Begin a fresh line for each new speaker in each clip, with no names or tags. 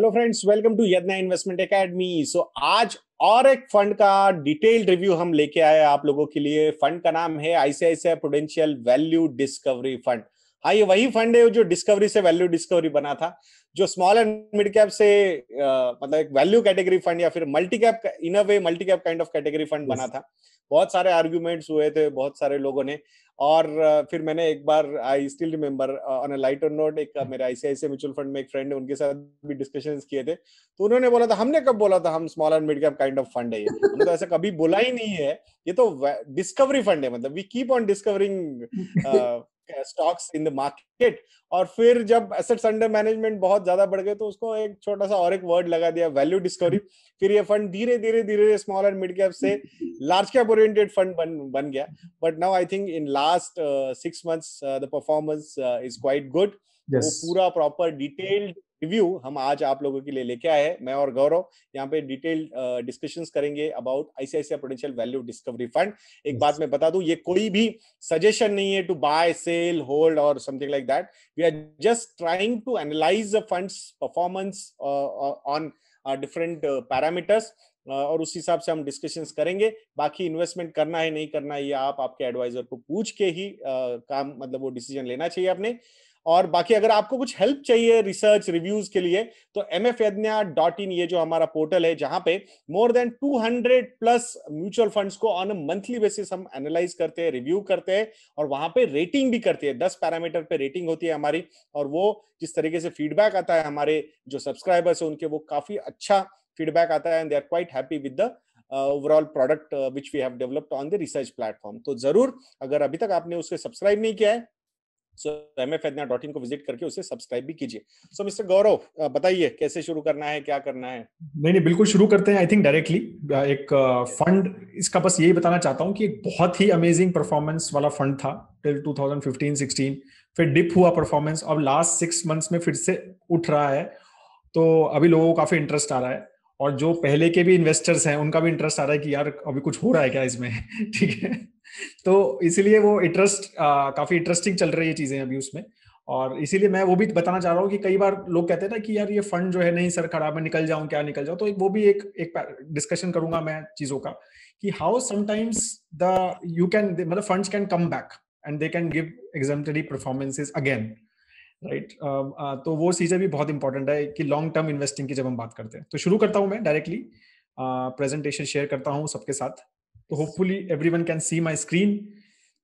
Hello friends welcome to Yadnya investment academy so आज और एक फंड का डिटेल्ड रिव्यू हम लेके आए आप लोगों के लिए फंड का नाम है ICICI prudential value discovery fund हाँ ये वही फंड है जो डिस्कवरी से वैल्यू डिस्कवरी बना था जो स्मॉल एंड मिड कैप से मतलब एक वैल्यू कैटेगरी फंड या फिर multi cap in a way multi cap kind of category fund बना था बहुत सारे आर्ग्यूमेंट्स हुए थे बहुत सारे लोगों ने और फिर मैंने एक बार I still remember on a lighter note एक मेरे आईसीआईसी म्यूचुअल फंड में एक फ्रेंड है उनके साथ भी डिस्कशन किए थे तो उन्होंने बोला था हमने कब बोला था हम small and mid cap kind of fund है ये हमने तो ऐसा कभी बोला ही नहीं है ये तो डिस्कवरी फंड है मतलब we keep on discovering stocks in the market और फिर जब एसेट्स अंडर मैनेजमेंट बहुत ज्यादा बढ़ गए तो उसको एक छोटा सा और एक वर्ड लगा दिया वैल्यू डिस्कवरी फिर ये फंड धीरे धीरे धीरे स्मॉल एंड मिड कैप से लार्ज कैप ओरिएंटेड फंड बन बन गया but now I think in last six months the performance is quite good yes. वो पूरा प्रॉपर डिटेल्ड रिव्यू हम आज आप लोगों के लिए लेके आए हैं मैं और गौरव यहाँ पे डिटेल डिस्कशन uh, करेंगे about ICICI potential value discovery fund एक yes. बात मैं बता दू ये कोई भी सजेशन नहीं है टू बाय सेल होल्ड और something like that we are just trying to analyse the fund performance on different parameters और उस हिसाब से हम डिस्कशन करेंगे बाकी इन्वेस्टमेंट करना है नहीं करना है ये आप आपके एडवाइजर को पूछ के ही आ, काम मतलब वो डिसीजन लेना चाहिए आपने और बाकी अगर आपको कुछ हेल्प चाहिए रिसर्च रिव्यूज के लिए तो एम एफ इन ये जो हमारा पोर्टल है जहां पे more than 200 plus mutual funds को ऑन मंथली बेसिस हम एनालाइज करते हैं रिव्यू करते हैं और वहां पे रेटिंग भी करते हैं दस पैरामीटर पे रेटिंग होती है हमारी और वो जिस तरीके से फीडबैक आता है हमारे जो सब्सक्राइबर्स है उनके वो काफी अच्छा फीडबैक आता है and they are quite happy with the overall product which we have developed on the research platform तो जरूर अगर अभी तक आपने उसके सब्सक्राइब नहीं किया है सो एम एफ इन को विजिट करके उसे सब्सक्राइब भी कीजिए सो मिस्टर गौरव बताइए कैसे शुरू करना है क्या करना है नहीं नहीं बिल्कुल शुरू करते हैं आई थिंक डायरेक्टली एक फंड इसका बस यही बताना चाहता हूँ कि एक बहुत ही अमेजिंग परफॉर्मेंस वाला फंड था टिल 2015-16 फिर डिप हुआ परफॉर्मेंस अब लास्ट सिक्स मंथ्स में फिर से उठ रहा है तो अभी लोगों को काफी इंटरेस्ट आ रहा है और जो पहले के भी इन्वेस्टर्स हैं उनका भी इंटरेस्ट आ रहा है कि यार अभी कुछ हो रहा है क्या इसमें ठीक है तो इसीलिए वो इंटरेस्ट काफी इंटरेस्टिंग चल रही है चीजें अभी उसमें और इसीलिए मैं वो भी बताना चाह रहा हूँ कि कई बार लोग कहते हैं ना कि यार ये फंड जो है नहीं सर खराब है निकल जाऊं क्या निकल जाऊं तो वो भी एक एक डिस्कशन करूंगा मैं चीजों का कि how sometimes the you can मतलब funds can come back and they can give exemplary performances again right तो वो चीजें भी बहुत इंपॉर्टेंट है कि लॉन्ग टर्म इन्वेस्टिंग की जब हम बात करते हैं तो शुरू करता हूँ मैं डायरेक्टली प्रेजेंटेशन शेयर करता हूँ सबके साथ तो hopefully every can see my screen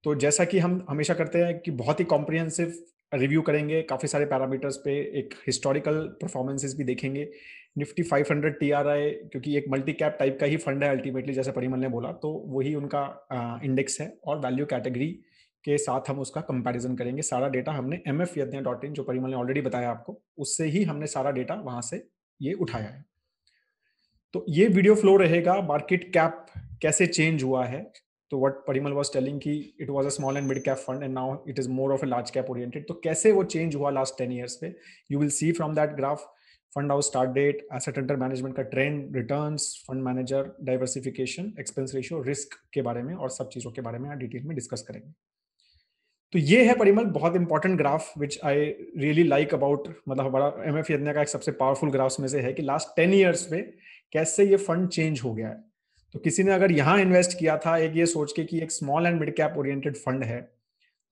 तो जैसा कि हम हमेशा करते हैं कि बहुत ही कॉम्प्रिहेंसिव रिव्यू करेंगे काफ़ी सारे पैरामीटर्स पे एक हिस्टोरिकल परफॉर्मेंसेज भी देखेंगे Nifty 500 hundred T R I क्योंकि एक मल्टी कैप टाइप का ही फंड है अल्टीमेटली जैसे परिमल ने बोला तो वही उनका इंडेक्स है और वैल्यू कैटेगरी के साथ हम उसका कंपैरिजन करेंगे सारा डेटा हमने एम एफ डॉट इन जो परिमल ने ऑलरेडी बताया आपको उससे ही हमने सारा डेटा वहां से ये उठाया है तो ये वीडियो फ्लो रहेगा मार्केट कैप कैसे चेंज हुआ है तो वट परिमल वॉज टेलिंग की it was a small and mid cap fund and now it is more of a large cap oriented तो कैसे वो चेंज हुआ लास्ट टेन ईयर्स पे you will see from that graph fund house start date asset under management का trend return fund manager diversification expense ratio risk के बारे में और सब चीजों के बारे में डिटेल में डिस्कस करेंगे तो ये है परिमल बहुत important graph which I really like about मतलब बड़ा एम एफ का एक सबसे पावरफुल ग्राफ्स में से है कि लास्ट टेन ईयर्स में कैसे ये फंड चेंज हो गया है तो किसी ने अगर यहाँ इन्वेस्ट किया था एक ये सोच के कि एक small and mid cap oriented fund है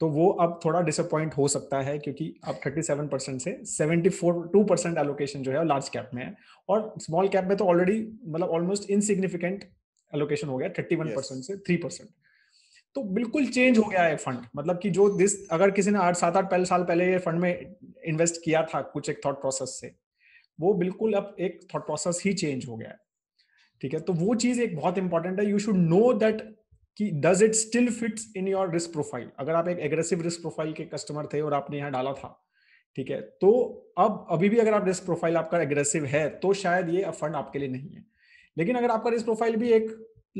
तो वो अब थोड़ा डिसअपॉइंट हो सकता है क्योंकि अब 37 परसेंट से 74 टू परसेंट एलोकेशन जो है लार्ज कैप में है और स्मॉल कैप में तो ऑलरेडी मतलब ऑलमोस्ट इनसिग्निफिकेंट एलोकेशन हो गया 31 परसेंट yes. से 3 परसेंट तो बिल्कुल चेंज हो गया है फंड मतलब कि जो दिस अगर किसी ने आठ सात आठ पहले साल पहले ये फंड में इन्वेस्ट किया था कुछ एक थॉट प्रोसेस से वो बिल्कुल अब एक थॉट प्रोसेस ही चेंज हो गया है ठीक है तो वो चीज एक बहुत इंपॉर्टेंट है यू शुड नो दैट कि does it still fit in your risk profile अगर आप एक एग्रेसिव रिस्क प्रोफाइल के कस्टमर थे और आपने यहाँ डाला था ठीक है तो अब अभी भी अगर आप रिस्क प्रोफाइल आपका एग्रेसिव है तो शायद ये फंड आपके लिए नहीं है लेकिन अगर आपका रिस्क प्रोफाइल भी एक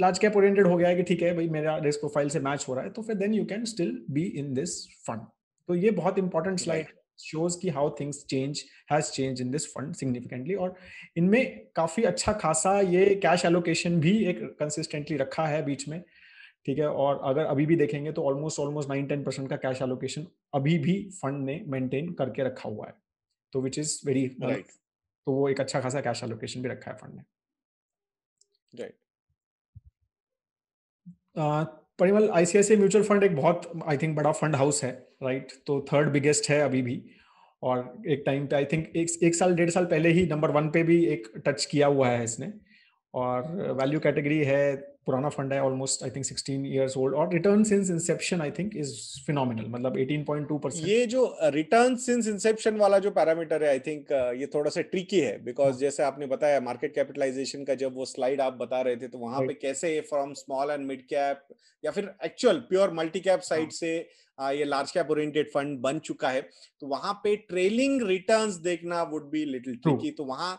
लार्ज कैप ओरिएंटेड हो गया है कि ठीक है भाई मेरा रिस्क प्रोफाइल से मैच हो रहा है तो फिर then you can still be in this fund तो ये बहुत इंपॉर्टेंट स्लाइड है shows कि how things change has changed in this fund significantly और इनमें काफी अच्छा खासा ये cash allocation भी एक consistently रखा है बीच में ठीक है और अगर अभी भी देखेंगे तो almost almost nine ten percent का कैश एलोकेशन अभी भी फंड ने मेंटेन करके रखा हुआ है तो विच इज वेरी राइट तो वो एक अच्छा खासा कैश एलोकेशन भी रखा है फंड ने right right. Parimal ICICI mutual fund एक बहुत आई थिंक बड़ा फंड हाउस है राइट तो थर्ड बिगेस्ट है अभी भी और एक टाइम पे आई थिंक एक, एक साल डेढ़ साल पहले ही नंबर वन पे भी एक टच किया हुआ है इसने और वैल्यू कैटेगरी है पुराना फंड है almost I think 16 years old और return since inception I think is phenomenal मतलब 18.2 परसेंट ये जो रिटर्न सिंस इंसेप्शन वाला जो पैरामीटर है आई थिंक uh, ये थोड़ा सा ट्रिकी है बिकॉज हाँ। जैसे आपने बताया मार्केट कैपिटलाइजेशन का जब वो स्लाइड आप बता रहे थे तो वहां right. पे कैसे from small and mid cap या फिर actual pure multi cap side से आ, uh, ये लार्ज कैप ओरिएंटेड फंड बन चुका है तो वहां पे ट्रेलिंग रिटर्न्स देखना वुड बी लिटिल ट्रिकी तो वहां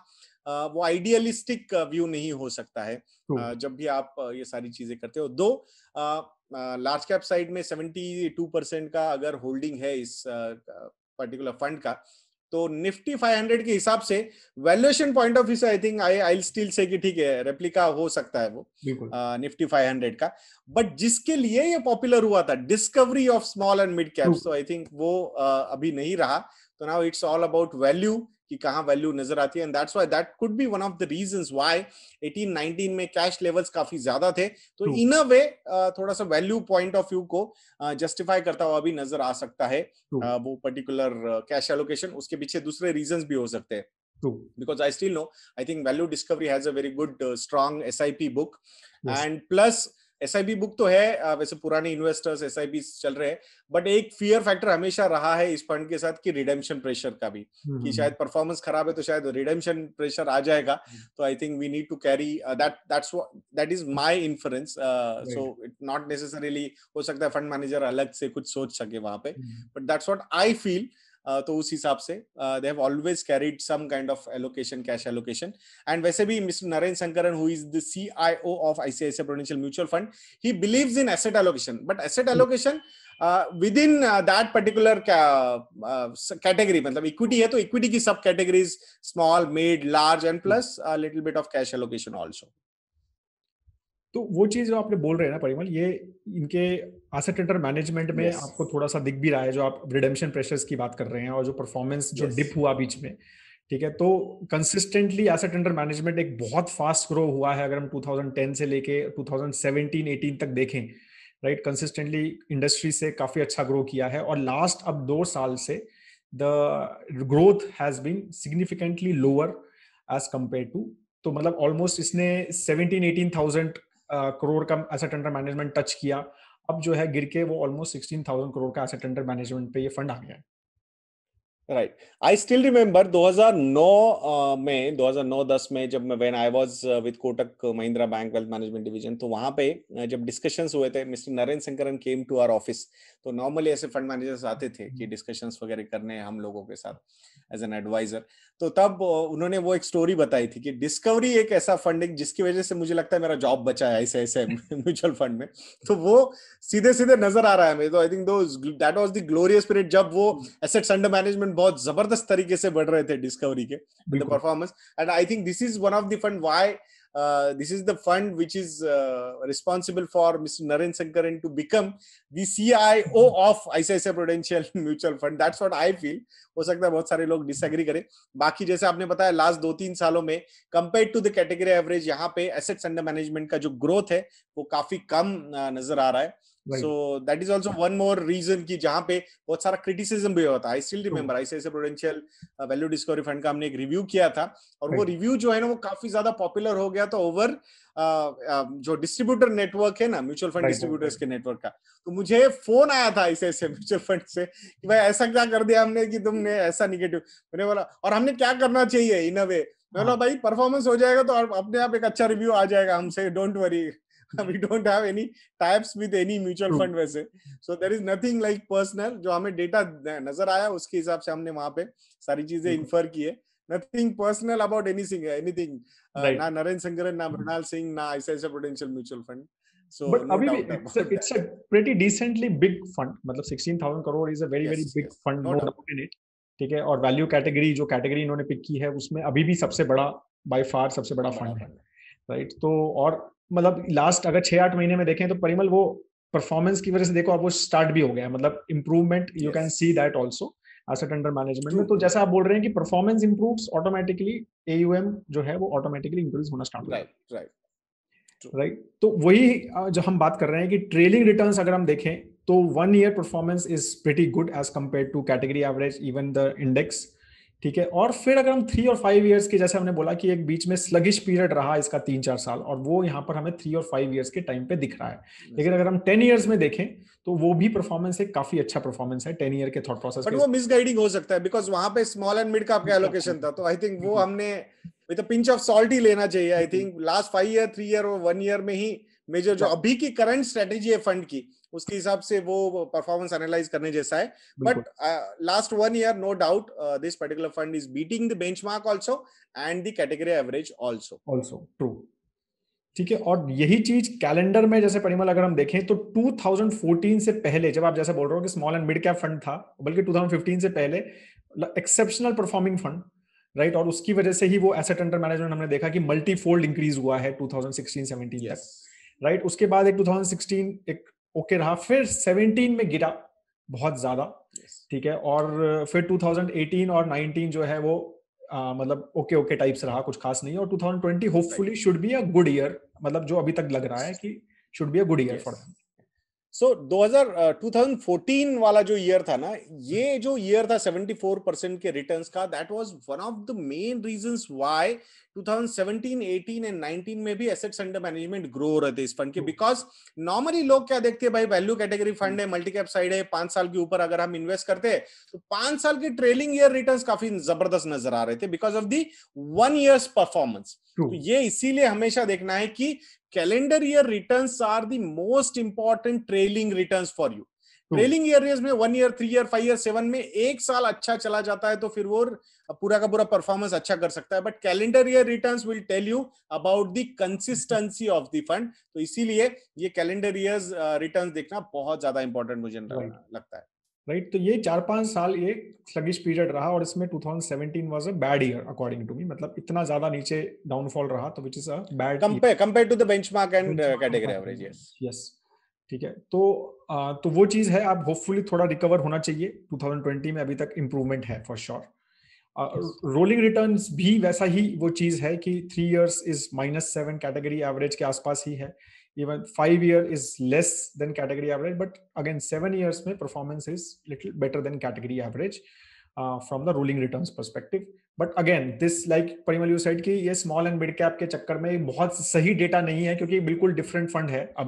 वो आइडियलिस्टिक व्यू नहीं हो सकता है जब भी आप ये सारी चीजें करते हो दो लार्ज कैप साइड में 72 परसेंट का अगर होल्डिंग है इस पर्टिकुलर फंड का तो निफ्टी 500 के हिसाब से वैल्यूएशन पॉइंट ऑफ व्यू से I think I I still say कि ठीक है रेप्लिका हो सकता है वो निफ्टी निफ्टी 500 का बट जिसके लिए ये पॉपुलर हुआ था discovery of small and mid caps तो आई थिंक वो आ, अभी नहीं रहा तो now it's all about value कि कहाँ वैल्यू नजर आती है and that's why that could be one of the reasons why 18 19 में कैश लेवल्स काफी ज्यादा थे तो इन अ वे थोड़ा सा वैल्यू पॉइंट ऑफ व्यू को जस्टिफाई uh, करता हुआ भी नजर आ सकता है uh, वो पर्टिकुलर कैश एलोकेशन उसके पीछे दूसरे रीजंस भी हो सकते हैं True. Because I still know, I think Value Discovery has a very good, uh, strong SIP book. Yes. And plus, एस बुक तो है वैसे पुराने इन्वेस्टर्स एस चल रहे हैं बट एक फियर फैक्टर हमेशा रहा है इस फंड के साथ कि रिडेम्शन प्रेशर का भी हम्म, कि हम्म, शायद परफॉर्मेंस हम्म। खराब है तो शायद रिडेम्शन प्रेशर आ जाएगा तो I think we need to carry that that is my influence so it not necessarily हो सकता है फंड मैनेजर अलग से कुछ सोच सके वहां पे but that's what I feel तो उस हिसाब से they have always carried some kind of allocation cash allocation and वैसे भी mister Narendra Shankaran who is the CIO of ICICI Prudential mutual fund he believes in asset allocation but asset allocation within that particular category मतलब equity है तो equity की सब categories small mid large and plus little bit of cash allocation also तो वो चीज जो आपने बोल रहे हैं ना परिमल ये इनके एसेट एंटर मैनेजमेंट में yes. आपको थोड़ा सा दिख भी रहा है जो आप रिडेम्पशन प्रेशर्स की बात कर रहे हैं और जो परफॉर्मेंस yes. जो डिप हुआ बीच में ठीक है तो कंसिस्टेंटली एसेट एंटर मैनेजमेंट एक बहुत फास्ट ग्रो हुआ है अगर हम 2010 से लेके 2017 18 तक देखें राइट कंसिस्टेंटली इंडस्ट्री से काफी अच्छा ग्रो किया है और लास्ट अब दो साल से the growth has been significantly lower as compared to तो मतलब ऑलमोस्ट इसने एटीन थाउजेंड करोड़ का एसेट अंडर मैनेजमेंट टच किया अब जो है गिर के वो ऑलमोस्ट सिक्सटीन थाउजेंड करोड़ का एसेट अंडर मैनेजमेंट पे ये फंड आ गया है राइट आई स्टिल रिमेम्बर 2009 में 2009-10 में जब मैं when I was with Kotak Mahindra bank wealth management division तो वहां पे uh, जब डिस्कशंस हुए थे mister Narendra Shankaran came to our office तो नॉर्मली ऐसे फंड मैनेजर्स आते थे कि डिस्कशंस वगैरह करने हम लोगों के साथ एज एन एडवाइजर तो तब uh, उन्होंने वो एक स्टोरी बताई थी कि डिस्कवरी एक ऐसा फंड है जिसकी वजह से मुझे लगता है मेरा जॉब बचा है ऐसे ऐसे म्यूचुअल फंड में तो वो सीधे सीधे नजर आ रहा है मेरे तो आई थिंक दो that was the glorious period जब वो एसेट्स अंडर मैनेजमेंट बहुत जबरदस्त तरीके से बढ़ रहे थे डिस्कवरी के the performance and I think this is one of the fund why Uh, this is the fund which is uh, responsible for Mr. Naren Sankaran to become the CIO of ICICI Prudential Mutual Fund. That's what I feel. हो सकता है बहुत सारे लोग disagree करें बाकी जैसे आपने बताया लास्ट दो तीन सालों में compare to the category average यहाँ पे एसेट्स अंडर मैनेजमेंट का जो ग्रोथ है वो काफी कम uh, नजर आ रहा है so that is also one more reason की जहाँ पे बहुत सारा क्रिटिसिज्म भी होता है I still remember ICICI Prudential value discovery fund का हमने एक रिव्यू किया था और वो रिव्यू जो है ना वो काफी ज्यादा पॉपुलर हो गया था तो ओवर uh, uh, जो डिस्ट्रीब्यूटर नेटवर्क है ना म्यूचुअल फंड डिस्ट्रीब्यूटर्स के नेटवर्क का तो मुझे फोन आया था आईसीआईसी म्यूचुअल फंड से कि भाई ऐसा क्या कर दिया हमने कि तुमने ऐसा निगेटिव मैंने बोला और हमने क्या करना चाहिए इन अ वे बोला हाँ। भाई परफॉर्मेंस हो जाएगा तो अपने आप एक अच्छा रिव्यू आ जाएगा हमसे don't worry we don't have any types with any mutual fund वैसे so there is nothing like personal जो हमें डेटा नजर आया उसके हिसाब से हमने वहां पे सारी चीजें इन्फर की है nothing personal about anything anything ना नरेंद्र संगरन ना मृणाल सिंह ना ऐसे ऐसे potential mutual fund So but no it's, it's a pretty decently big fund. मतलब 16,000 crore is a very yes, very big yes, fund, no, doubt it. ठीक है और वैल्यू कैटेगरी जो कैटेगरी इन्होंने पिक की है उसमें अभी भी सबसे बड़ा बाय फार सबसे बड़ा फंड है राइट तो और मतलब लास्ट अगर छह आठ महीने में देखें तो परिमल वो परफॉर्मेंस की वजह से देखो अब वो स्टार्ट भी हो गया मतलब improvement you can see that also asset under management में तो जैसा आप बोल रहे हैं कि परफॉर्मेंस इंप्रूव ऑटोमेटिकली एयूएम जो है वो ऑटोमेटिकली इंक्रीज होना स्टार्ट राइट राइट राइट तो वही जो हम बात कर रहे हैं कि ट्रेलिंग रिटर्न्स अगर हम देखें तो one year performance is very good as compared to category average even the index ठीक है और फिर अगर हम थ्री और फाइव ईयर्स के जैसे हमने बोला कि एक बीच में स्लगिश पीरियड रहा इसका तीन चार साल और वो यहाँ पर हमें थ्री और फाइव ईयर्स के टाइम पे दिख रहा है लेकिन अगर हम टेन ईयर्स में देखें तो वो भी परफॉर्मेंस एक काफी अच्छा परफॉर्मेंस है टेन ईयर के थॉट प्रोसेस वो मिसगाइडिंग हो सकता है बिकॉज वहां पे स्मॉल एंड मिड का आपका एलोकेशन था तो आई थिंक वो हमने विद पिंच ऑफ सॉल्ट ही लेना चाहिए I think last five year three year और वन ईयर में ही मेजर जो अभी की करंट स्ट्रेटेजी है फंड की उसके हिसाब से वो परफॉर्मेंस एनालाइज करने जैसा है but last one year no doubt this particular fund is beating the benchmark also and the category average also also true ठीक है और यही चीज कैलेंडर में जैसे परिमल अगर हम देखें तो 2014 से पहले जब आप जैसे बोल रहे हो कि small and mid cap fund था बल्कि 2015 से पहले एक्सेप्शनल परफॉर्मिंग फंड राइट और उसकी वजह से ही वो एसेट अंडर मैनेजमेंट हमने देखा कि मल्टीफोल्ड फोल्ड इंक्रीज हुआ है 2016-17 yes. राइट उसके बाद एक 2016 एक ओके रहा फिर 17 में गिरा बहुत ज्यादा ठीक है और फिर 2018 और 19 जो है वो आ, मतलब ओके ओके टाइप्स रहा कुछ खास नहीं और 2020 hopefully should be a good year मतलब जो अभी तक लग रहा है कि should be a good year for them so so, 2000 2014 uh, वाला जो ईयर था ना ये जो ईयर था 74 परसेंट के रिटर्न का that was one of the main two thousand 2017 18 and 19 में भी एसेट्स अंडर मैनेजमेंट ग्रो हो रहे थे इस फंड के बिकॉज hmm. नॉर्मली लोग क्या देखते हैं भाई वैल्यू कैटेगरी फंड है मल्टी कैप साइड है पांच साल के ऊपर अगर हम इन्वेस्ट करते हैं तो पांच साल के ट्रेलिंग ईयर रिटर्न काफी जबरदस्त नजर आ रहे थे because of the one years performance तो ये इसीलिए हमेशा देखना है कि calendar year return are the most important trailing return for you trailing year में one year three year five year seven में एक साल अच्छा चला जाता है तो फिर वो पूरा का पूरा परफॉर्मेंस अच्छा कर सकता है but calendar year return will tell you about the consistency of the fund तो इसीलिए ये कैलेंडर ईयर रिटर्न देखना बहुत ज्यादा इंपॉर्टेंट मुझे लगता है राइट तो ये चार पांच साल ये स्लगिश पीरियड रहा और इसमें 2017 was a bad year according to me मतलब इतना ज्यादा नीचे डाउनफॉल रहा तो which is a bad compare compare to the benchmark and category average yes yes ठीक है तो आ, uh, तो वो चीज है आप होपफुली थोड़ा रिकवर होना चाहिए 2020 में अभी तक इम्प्रूवमेंट है फॉर श्योर रोलिंग रिटर्न भी वैसा ही वो चीज है कि three years is minus seven category average के आसपास ही है even five year is less than category average but again seven years may performance is little better than category average uh, from the ruling returns perspective but again this like Parimal you side की ये small and mid cap के चक्कर में बहुत सही data नहीं है क्योंकि बिल्कुल डिफरेंट फंड है अब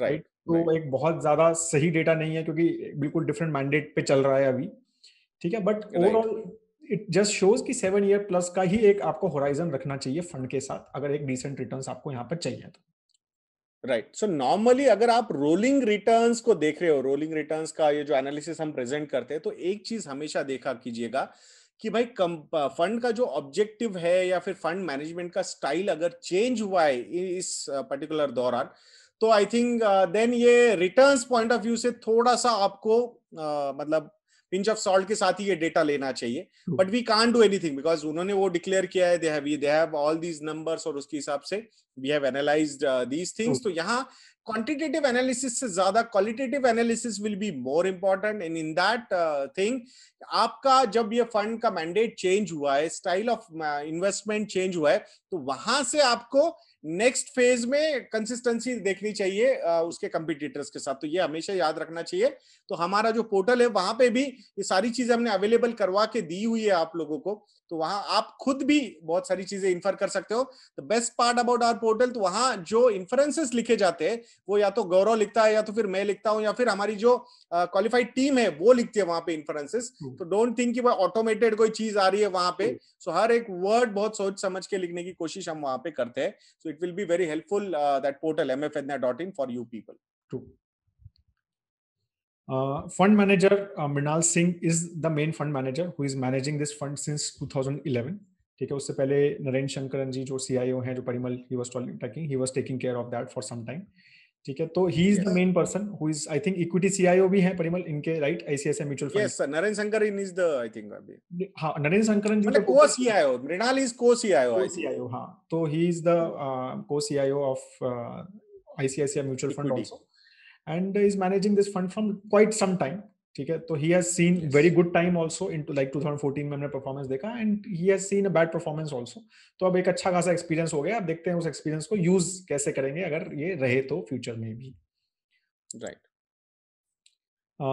राइट right? तो right. एक बहुत ज्यादा सही डेटा नहीं है क्योंकि बिल्कुल डिफरेंट मैंडेट पे चल रहा है अभी ठीक है but overall it just shows कि सेवन ईयर प्लस का ही एक आपको होराइजन रखना चाहिए फंड के साथ अगर एक डिसेंट रिटर्न आपको यहाँ पर चाहिए तो राइट सो नॉर्मली अगर आप रोलिंग रिटर्न्स को देख रहे हो रोलिंग रिटर्न्स का ये जो एनालिसिस हम प्रेजेंट करते हैं तो एक चीज हमेशा देखा कीजिएगा कि भाई कम फंड का जो ऑब्जेक्टिव है या फिर फंड मैनेजमेंट का स्टाइल अगर चेंज हुआ है इस पर्टिकुलर दौरान तो आई थिंक देन ये रिटर्न्स पॉइंट ऑफ व्यू से थोड़ा सा आपको uh, मतलब पिंच ऑफ सॉल्ट के साथ ही ये डेटा लेना चाहिए but we can't do anything because उन्होंने वो डिक्लेयर किया है they have they have all these numbers और उसके हिसाब से we have analyse these things तो यहाँ क्वांटिटेटिव एनालिसिस से ज्यादा qualitative analysis will be more important and in that thing आपका जब ये फंड का मैंडेट चेंज हुआ है स्टाइल ऑफ इन्वेस्टमेंट चेंज हुआ है तो वहां से आपको नेक्स्ट फेज में कंसिस्टेंसी देखनी चाहिए आ, उसके कंपिटिटर्स के साथ तो ये हमेशा याद रखना चाहिए तो हमारा जो पोर्टल है वहां पे भी ये सारी चीजें हमने अवेलेबल करवा के दी हुई है आप लोगों को तो वहां आप खुद भी बहुत सारी चीजें इन्फर कर सकते हो the best part about our portal तो वहां जो इन्फ्रेंसेस लिखे जाते हैं वो या तो गौरव लिखता है या तो फिर मैं लिखता हूँ या फिर हमारी जो क्वालिफाइड uh, टीम है वो लिखती है वहां पे इन्फ्रेंसेस हम्म। तो डोंट थिंक कि वो ऑटोमेटेड कोई चीज आ रही है वहां पे सो हम्म। so, हर एक वर्ड बहुत सोच समझ के लिखने की कोशिश हम वहां पे करते हैं so it will be very helpful that portal M F N dot in for you people Uh, fund manager uh, Mrinal Singh is the main fund manager who is managing this fund since 2011. ठीक है उससे पहले नरेंद्र शंकरन जी जो सी आई O है जो Parimal he was taking he was taking care of that for some time ठीक है तो he is the main person who is I think equity CIO भी है परिमल इनके right ICICI mutual fund yes Narendra Shankar Shankaran is the I think अभी हां नरेंद्र शंकरन जी मतलब co तो CIO Mrinal is co CIO CIO हां तो he is the co CIO of ICICI mutual fund also and is managing this fund from quite some time ठीक है तो he has seen very good time also in to like 2014 में हमने performance देखा and he has seen a bad performance also तो अब एक अच्छा खासा एक्सपीरियंस हो गया अब देखते हैं उस एक्सपीरियंस को यूज कैसे करेंगे अगर ये रहे तो फ्यूचर में भी राइट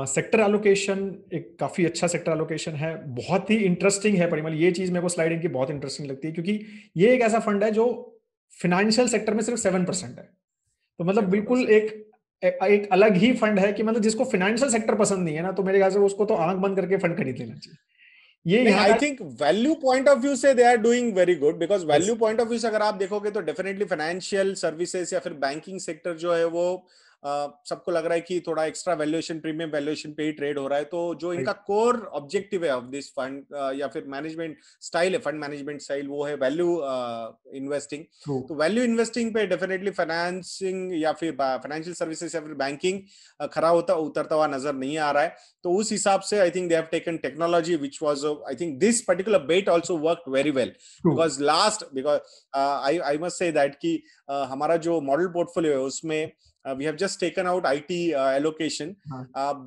सेक्टर एलोकेशन एक काफी अच्छा सेक्टर एलोकेशन है बहुत ही इंटरेस्टिंग है परिमल ये चीज मेरे को स्लाइड इनकी बहुत इंटरेस्टिंग लगती है क्योंकि ये एक ऐसा फंड है जो फाइनेंशियल सेक्टर में सिर्फ सेवन परसेंट है तो मतलब बिल्कुल एक एक अलग ही फंड है कि मतलब जिसको फाइनेंशियल सेक्टर पसंद नहीं है ना तो मेरे ख्याल से उसको तो आंख बंद करके फंड खरीद लेना चाहिए ये I think value point of view से they are doing very good because value point of view से अगर आप देखोगे तो डेफिनेटली फाइनेंशियल सर्विसेज या फिर बैंकिंग सेक्टर जो है वो सबको लग रहा है कि थोड़ा एक्स्ट्रा वैल्यूएशन प्रीमियम वैल्यूएशन पे ही ट्रेड हो रहा है तो जो इनका कोर ऑब्जेक्टिव है ऑफ दिस फंड या फिर मैनेजमेंट स्टाइल है फंड मैनेजमेंट स्टाइल वो है वैल्यू इन्वेस्टिंग तो वैल्यू इन्वेस्टिंग पे डेफिनेटली फाइनेंसिंग या फिर फाइनेंशियल सर्विसेज या फिर बैंकिंग खरा होता उतरता हुआ नजर नहीं आ रहा है तो उस हिसाब से I think they have taken technology which was I think this particular bet also work very well because last because I I must say that की हमारा जो मॉडल पोर्टफोलियो है उसमें we have just taken out IT allocation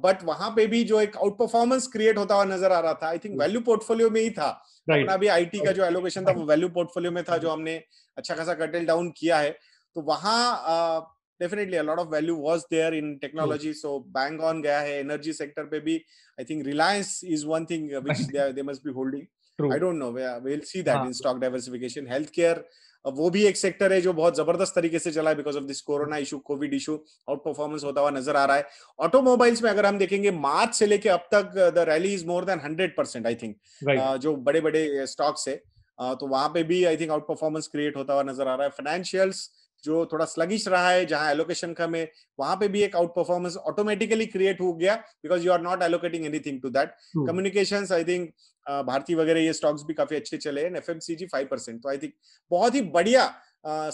but वहां पे भी जो एक आउट परफॉर्मेंस क्रिएट होता हुआ नजर आ रहा था आई थिंक वैल्यू पोर्टफोलियो में ही था right. अपना भी आईटी right. का जो एलोकेशन था वो वैल्यू पोर्टफोलियो में था हाँ। जो हमने अच्छा खासा कटल डाउन किया है तो वहाँ definitely lot of value was there in technology so bank on गया है एनर्जी सेक्टर पे भी I think Reliance is one thing which they must be holding I don't know. Will see that ah. Stock diversification health care अब वो भी एक sector है जो बहुत जबरदस्त तरीके से चला है because of this corona issue covid issue outperformance होता हुआ नजर आ रहा है ऑटोमोबाइल्स में अगर हम देखेंगे मार्च से लेके अब तक the rally is more than hundred percent I think जो बड़े बड़े स्टॉक्स है uh, तो वहां पे भी I think outperformance create होता हुआ नजर आ रहा है फाइनेंशियल्स जो थोड़ा स्लगिश रहा है जहां एलोकेशन कम है वहां पे भी एक आउट परफॉर्मेंस ऑटोमेटिकली क्रिएट हो गया because you are not allocating anything to that communications I think Bharti वगैरह ये स्टॉक्स भी काफी अच्छे चले हैं F M C G five percent तो आई थिंक बहुत ही बढ़िया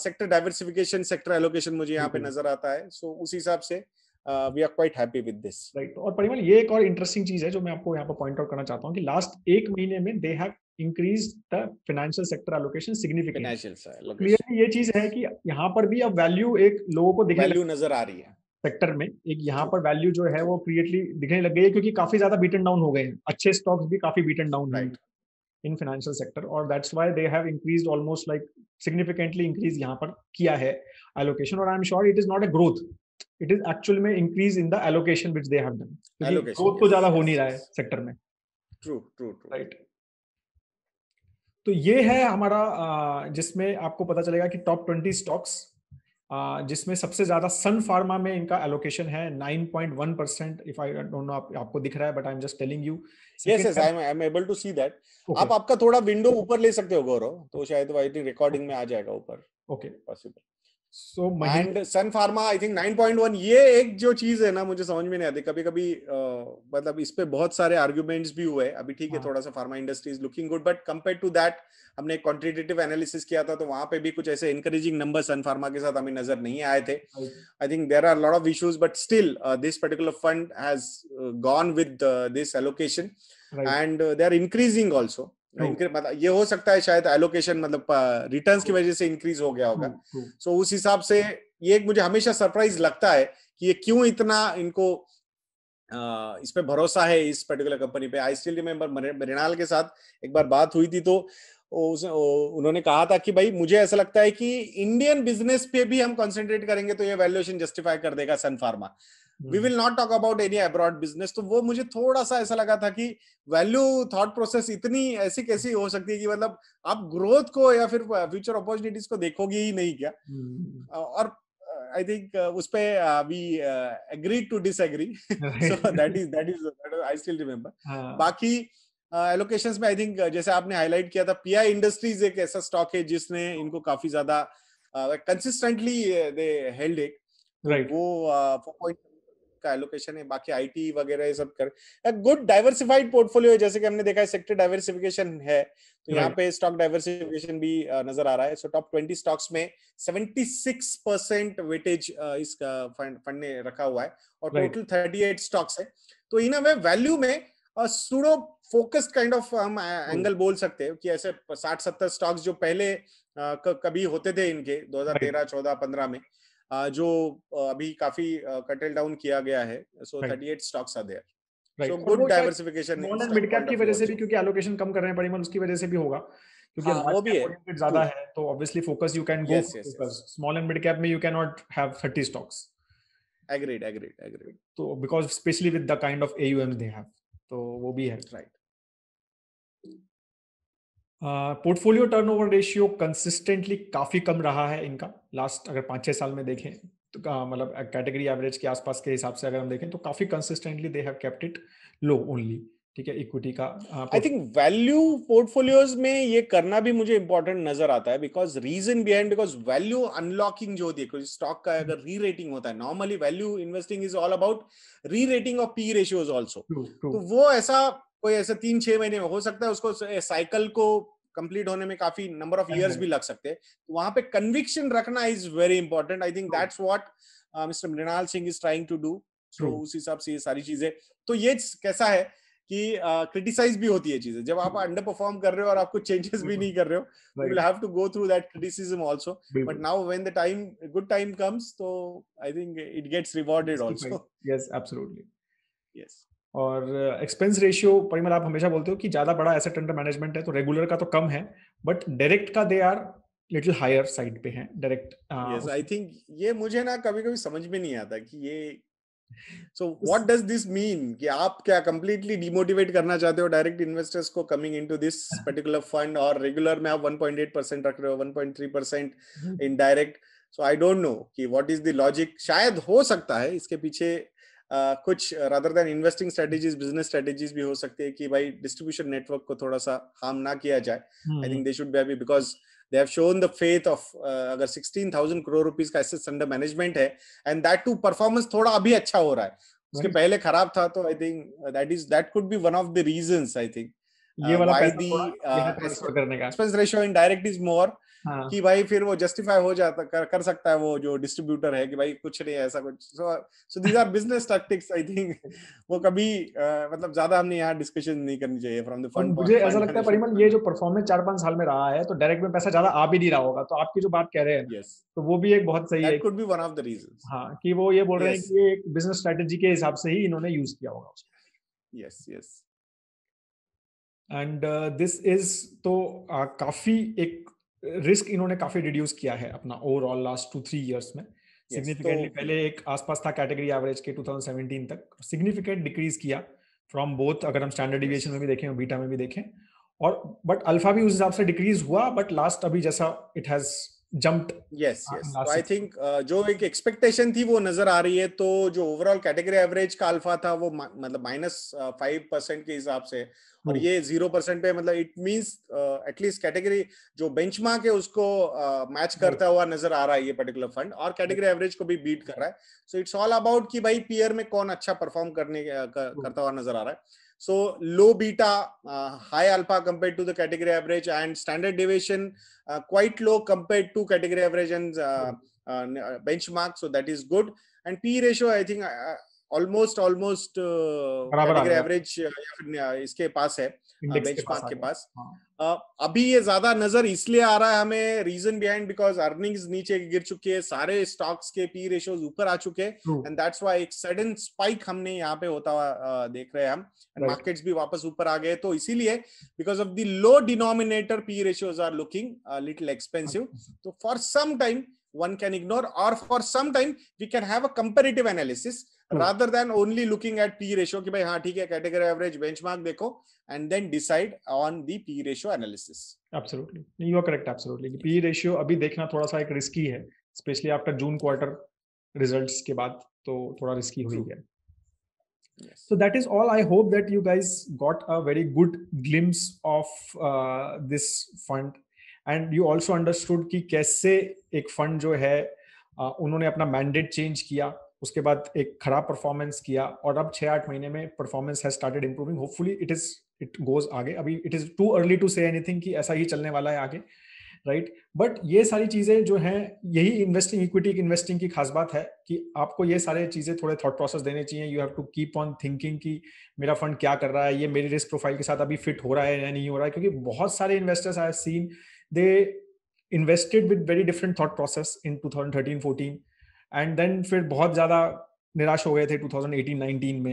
सेक्टर डाइवर्सिफिकेशन सेक्टर एलोकेशन मुझे यहाँ पे नजर आता है सो उस हिसाब से we are quite happy with this right और परिमल ये एक और इंटरेस्टिंग चीज है जो मैं आपको यहाँ पर पॉइंट आउट करना चाहता हूँ कि लास्ट एक महीने में they have increase the financial sector allocation significant ये चीज है कि यहाँ पर भी अब वैल्यू एक लोगों को दिखाई नजर आ रही है सेक्टर में एक यहाँ पर वैल्यू जो है वो क्रिएटली दिखने लग गई है क्योंकि काफी ज्यादा बीटन डाउन हो गए हैं अच्छे स्टॉक्स भी काफी beaten down right in financial sector और that's why they have increase almost like significantly increase यहाँ पर किया है एलोकेशन और I am sure it is not a growth it is actual में increase in the allocation which they have done growth तो ज्यादा हो नहीं रहा है सेक्टर में ट्रू ट्रू राइट तो ये है हमारा जिसमें आपको पता चलेगा कि टॉप ट्वेंटी स्टॉक्स जिसमें सबसे ज्यादा सन फार्मा में इनका एलोकेशन है 9.1 percent if I don't know आपको दिख रहा है but I am just telling you yes yes I am able to see that आप आपका थोड़ा विंडो ऊपर ले सकते हो गौरव तो शायद आई थिंक रिकॉर्डिंग में आ जाएगा ऊपर okay possible so and Sun Pharma I think 9.1 ये एक जो चीज है ना मुझे समझ में नहीं आती कभी कभी मतलब इस पे बहुत सारे आर्ग्यूमेंट्स भी हुए अभी ठीक है हाँ। थोड़ा सा pharma industry is looking good but compare to that हमने क्वांटिटेटिव एनालिसिस किया था तो वहां पे भी कुछ ऐसे इनकरेजिंग नंबर सन फार्मा के साथ हमें नजर नहीं आए थे I think there are lot of issues but still this particular fund has gone with this allocation and they are increasing also मतलब ये हो सकता है शायद एलोकेशन मतलब रिटर्न्स की वजह से इंक्रीज हो गया होगा सो so, उस हिसाब से ये मुझे हमेशा सरप्राइज लगता है कि ये क्यों इतना इनको इस पे भरोसा है इस पर्टिकुलर कंपनी पे आई स्टिल रिमेम्बर मृणाल के साथ एक बार बात हुई थी तो उस, उन्होंने कहा था कि भाई मुझे ऐसा लगता है कि इंडियन बिजनेस पे भी हम कंसंट्रेट करेंगे तो ये वैल्यूएशन जस्टिफाई कर देगा Sun Pharma we will not talk about any abroad business तो वो मुझे थोड़ा सा ऐसा लगा था कि वैल्यू थॉट प्रोसेस इतनी ऐसी कैसी हो सकती है कि मतलब आप ग्रोथ को या फिर फ्यूचर अपॉर्चुनिटीज को देखोगे ही नहीं क्या hmm. और आई थिंक उस पे we agree to disagree so that is that is I still remember बाकी एलोकेशंस uh, में आई थिंक जैसे आपने हाईलाइट किया था पीआई इंडस्ट्रीज एक ऐसा स्टॉक है जिसने इनको काफी ज्यादा कंसिस्टेंटली दे हेल्ड एक राइट वो फोर पॉइंट का एलोकेशन है बाकी आईटी वगैरह ये सब कर गुड डाइवर्सिफाइड पोर्टफोलियो है जैसे कि हमने देखा है सेक्टर डाइवर्सिफिकेशन है तो यहाँ पे स्टॉक डाइवर्सिफिकेशन भी नजर आ रहा है सो टॉप ट्वेंटी स्टॉक्स में सेवेंटी सिक्स परसेंट वेटेज इसका फंड ने रखा हुआ है और टोटल थर्टी एट स्टॉक्स है तो इन अवे वैल्यू में सूडो फोकस्ड काइंड ऑफ हम एंगल hmm. बोल सकते हैं कि ऐसे साठ सत्तर स्टॉक्स जो पहले कभी होते थे इनके 2013 14 15 में जो अभी काफी कटल डाउन किया गया है so thirty eight stocks are there so good diversification mid cap की वजह से भी क्योंकि एलोकेशन कम उसकी वजह से भी होगा क्योंकि हाँ, वो भी है ज्यादा है तो obviously focus you can go small and mid cap में you can not have 30 stocks agreed agreed agreed तो because specially with the kind of they have तो वो भी है right portfolio turnover ratio consistently काफी कम रहा है इनका लास्ट अगर पांच छह साल में देखें तो मतलब कैटेगरी एवरेज के आसपास के हिसाब से अगर हम देखें तो काफी consistently they have it low only ठीक है इक्विटी का आई थिंक वैल्यू पोर्टफोलियोज में ये करना भी मुझे इंपॉर्टेंट नजर आता है because reason behind because value unlocking जो होती है स्टॉक का अगर री रेटिंग होता है normally value investing is all about rerating of P ratios also तो वो ऐसा कोई ऐसे तीन छह महीने में हो सकता है उसको साइकिल को कंप्लीट होने में काफी नंबर ऑफ इयर्स भी लग सकते हैं तो वहां पे कन्विक्शन रखना is very important I think that's what mister Mrinal Singh is trying to do तो उस हिसाब से ये सारी चीजें तो ये कैसा है कि क्रिटिसाइज uh, भी होती है चीजें जब आप अंडर परफॉर्म कर रहे हो और आप कुछ चेंजेस भी नहीं कर रहे हो you will have to go through that criticism also but now when the time good time comes तो I think it gets rewarded also yes absolutely yes और एक्सपेंस रेशियो परिमल आप हमेशा बोलते हो कि ज्यादा बड़ा एसेट अंडर मैनेजमेंट है तो रेगुलर का तो कम है बट डायरेक्ट का they are little higher side पे हैं डायरेक्ट आई थिंक ये मुझे ना कभी कभी समझ में नहीं आता कि ये so what does this mean कि आप क्या कंप्लीटली डिमोटिवेट करना चाहते हो डायरेक्ट इन्वेस्टर्स को coming into this particular fund और रेगुलर में आप 1.8 परसेंट रख रहे हो 1.3 percent indirect so I don't know कि व्हाट इज द लॉजिक शायद हो सकता है इसके पीछे कुछ rather than investing strategies business strategies भी हो सकती है कि भाई डिस्ट्रीब्यूशन नेटवर्क को थोड़ा सा हार्म ना किया जाए I think they should be because they have shown the faith of अगर 16000 करोड़ रुपीस का एसेट्स अंडर मैनेजमेंट है एंड दैट टू परफॉर्मेंस थोड़ा अभी अच्छा हो रहा है उसके right. पहले खराब था तो I think that is that could be one of the reasons I think ये वाला पैसा करने का expense ratio in direct is more हाँ। कि भाई फिर वो जस्टिफाई हो जाता कर, कर सकता है वो जो डिस्ट्रीब्यूटर है कि भाई कुछ नहीं ऐसा कुछ so so these are business tactics I think वो कभी uh, मतलब ज्यादा हमने यहाँ डिस्कशन नहीं करनी चाहिए फ्रॉम द फंड मुझे ऐसा लगता है परिमल ये जो परफॉर्मेंस चार पांच साल में रहा है तो डायरेक्ट में पैसा ज्यादा आ भी नहीं रहा होगा तो आपकी जो बात कह रहे हैं yes. तो वो भी एक बहुत सही है could be one of the reason हाँ कि वो ये बोल yes. रहे हैं कि एक बिजनेस स्ट्रेटेजी के हिसाब से ही इन्होंने यूज किया होगा उसको yes yes and this is तो uh, काफी एक रिस्क इन्होंने काफी रिड्यूस किया है अपना overall last two three years में सिग्निफिकेंटली yes, तो- पहले एक आसपास था कैटेगरी एवरेज के 2017 तक सिग्निफिकेंट डिक्रीज किया फ्रॉम बोथ अगर हम स्टैंडर्ड डिविएशन में भी देखें और बीटा में भी देखें और बट अल्फा भी उस हिसाब से डिक्रीज हुआ बट लास्ट अभी जैसा it has jumped yes yes so i uh, जो एक एक्सपेक्टेशन थी वो नजर आ रही है तो जो ओवरऑल कैटेगरी एवरेज का अल्फा था वो मतलब माइनस फाइव परसेंट के हिसाब से और hmm. ये जीरो परसेंट पे मतलब इट मींस एटलीस्ट कैटेगरी जो बेंचमार्क है उसको मैच uh, hmm. करता हुआ नजर आ रहा है ये पर्टिकुलर फंड और कैटेगरी एवरेज hmm. को भी बीट कर रहा है सो इट्स ऑल अबाउट कि भाई पीयर में कौन अच्छा परफॉर्म करने uh, करता हुआ नजर आ रहा है So low beta, uh, high alpha compared to the category average and standard deviation uh, quite low compared to category average and uh, hmm. uh, uh benchmark. So that is good. And P ratio, I think uh, almost, almost category average iske paas hai. Benchmark के पास हाँ. अभी ये ज्यादा नजर इसलिए आ रहा है हमें रीजन बिहाइंड बिकॉज अर्निंग्स नीचे गिर चुकी है सारे स्टॉक्स के पी रेशियोज ऊपर आ चुके हैं एंड दैट्स व्हाई एक सडन स्पाइक हमने यहाँ पे होता हुआ देख रहे हैं हम एंड मार्केट्स भी वापस ऊपर आ गए तो इसीलिए because of the low denominator P ratios are looking little expensive तो for some time one can ignore और for some time we can have a comparative analysis rather than only looking at P ratio कि भाई हाँ ठीक है category average benchmark देखो and then decide on the P ratio analysis absolutely you are correct absolutely P ratio अभी देखना थोड़ा सा एक रिस्की है specially after June quarter results के बाद तो थोड़ा रिस्की हो गया So that is all. I hope that you guys got a very good glimpse of uh, this fund, and you also understood ki kaise ek fund jo hai uh, उन्होंने अपना mandate change किया उसके बाद एक खराब performance किया और अब छः आठ महीने में performance has started improving hopefully it is it goes आगे अभी it is too early to say anything कि ऐसा ही चलने वाला है आगे राइट right? बट ये सारी चीजें जो हैं यही इन्वेस्टिंग इक्विटी इन्वेस्टिंग की खास बात है कि आपको ये सारे चीजें थोड़े थॉट प्रोसेस देने चाहिए you have to keep on thinking कि मेरा फंड क्या कर रहा है ये मेरी रिस्क प्रोफाइल के साथ अभी फिट हो रहा है या नहीं हो रहा है क्योंकि बहुत सारे investors I seen they invested with very different thought process in thirteen 14 and then फिर बहुत ज्यादा निराश हो गए थे 2018-19 में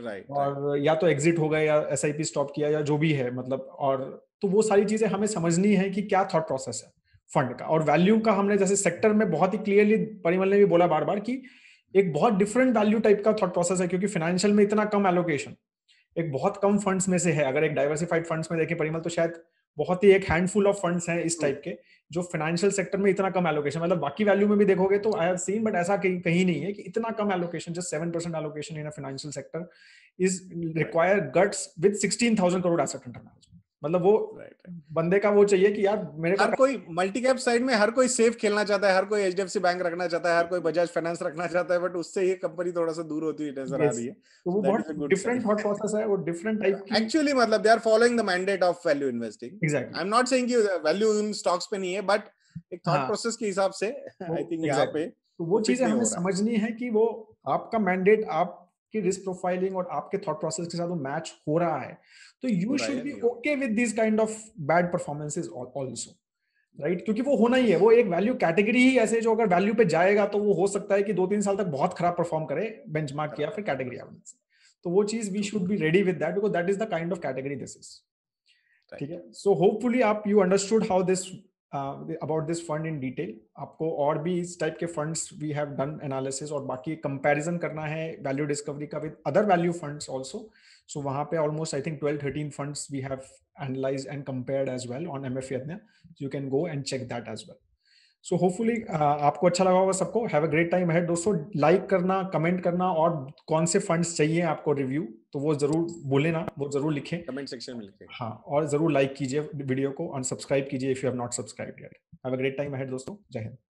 राइट right, और right. या तो एग्जिट हो गए या एस स्टॉप किया या जो भी है मतलब और तो वो सारी चीजें हमें समझनी है कि क्या थॉट प्रोसेस है फंड का और वैल्यू का हमने जैसे सेक्टर में बहुत ही क्लियरली परिमल ने भी बोला बार बार कि एक बहुत डिफरेंट वैल्यू टाइप का थॉट प्रोसेस है क्योंकि फाइनेंशियल में इतना कम एलोकेशन एक बहुत कम फंड्स में से है अगर एक डाइवर्सिफाइड फंड्स में देखें परिमल तो शायद बहुत ही एक हैंडफुल ऑफ फंड्स हैं इस टाइप hmm. के जो फाइनेंशियल सेक्टर में इतना कम एलोकेशन मतलब बाकी वैल्यू में भी देखोगे तो आई हैव सीन बट ऐसा कहीं कहीं नहीं है कि इतना कम allocation just seven percent allocation in financial sector is require guts with sixteen thousand crore asset under management मतलब वो बंदे का वो चाहिए कि यार मेरे हर कोई मल्टी कैप साइड में हर कोई सेफ खेलना चाहता है हर कोई एच बैंक रखना चाहता है हर कोई बजाज फाइनेंस रखना चाहता है बट उससे ये कंपनी थोड़ा सा दूर होती हुई नजर आ रही है तो वो बहुत डिफरेंट थॉट प्रोसेस है वो डिफरेंट टाइप एक्चुअली मतलब they are following the mandate of value investing I am not saying कि वैल्यू इन स्टॉक्स पे नहीं है बट एक थॉट प्रोसेस हाँ। के हिसाब से आई थिंक यहां पे तो वो चीजें हमें समझनी है कि वो आपका मैंडेट आप कि रिस्क प्रोफाइलिंग और आपके थॉट प्रोसेस के साथ वो मैच हो रहा है तो you should be okay with this kind of bad performances also right क्योंकि वो होना ही है वो एक वैल्यू कैटेगरी ही ऐसे जो अगर वैल्यू पे जाएगा तो वो हो सकता है कि दो तीन साल तक बहुत खराब परफॉर्म करे बेंच मार्क किया फिर कैटेगरी से तो वो चीज we should be ready with that because that is the kind of category this is ठीक है सो होपफुली आप you understood how this about this fund in detail आपको और भी इस टाइप के funds we have done analysis और बाकी कंपैरिजन करना है वैल्यू डिस्कवरी का with other value funds also so वहां पे almost I think 12 13 funds we have analyse and compared as well on MF Yagya you can go and check that as well so hopefully uh, आपको अच्छा लगा होगा सबको have a great time है दोस्तों like करना कमेंट करना और कौन से फंड्स चाहिए आपको रिव्यू तो वो जरूर बोले ना वो जरूर लिखें कमेंट सेक्शन में लिखें हाँ और जरूर लाइक कीजिए वीडियो को और सब्सक्राइब कीजिए if you have not subscribe yet have a great time है दोस्तों जय हिंद